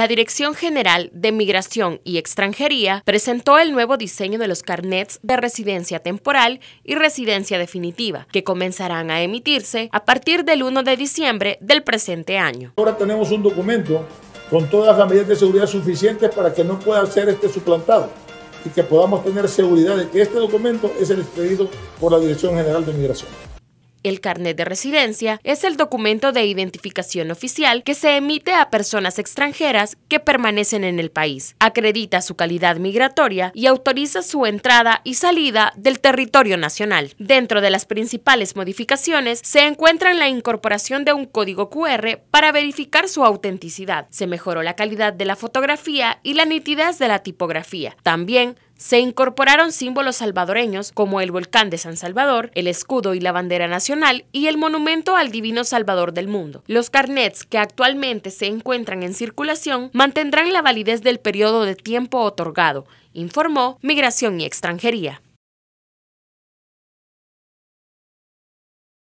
La Dirección General de Migración y Extranjería presentó el nuevo diseño de los carnets de residencia temporal y residencia definitiva, que comenzarán a emitirse a partir del 1 de diciembre del presente año. Ahora tenemos un documento con todas las medidas de seguridad suficientes para que no pueda ser este suplantado y que podamos tener seguridad de que este documento es el expedido por la Dirección General de Migración. El carnet de residencia es el documento de identificación oficial que se emite a personas extranjeras que permanecen en el país, acredita su calidad migratoria y autoriza su entrada y salida del territorio nacional. Dentro de las principales modificaciones se encuentra la incorporación de un código QR para verificar su autenticidad. Se mejoró la calidad de la fotografía y la nitidez de la tipografía. También se incorporaron símbolos salvadoreños como el volcán de San Salvador, el escudo y la bandera nacional y el monumento al divino Salvador del mundo. Los carnets que actualmente se encuentran en circulación mantendrán la validez del periodo de tiempo otorgado, informó Migración y Extranjería.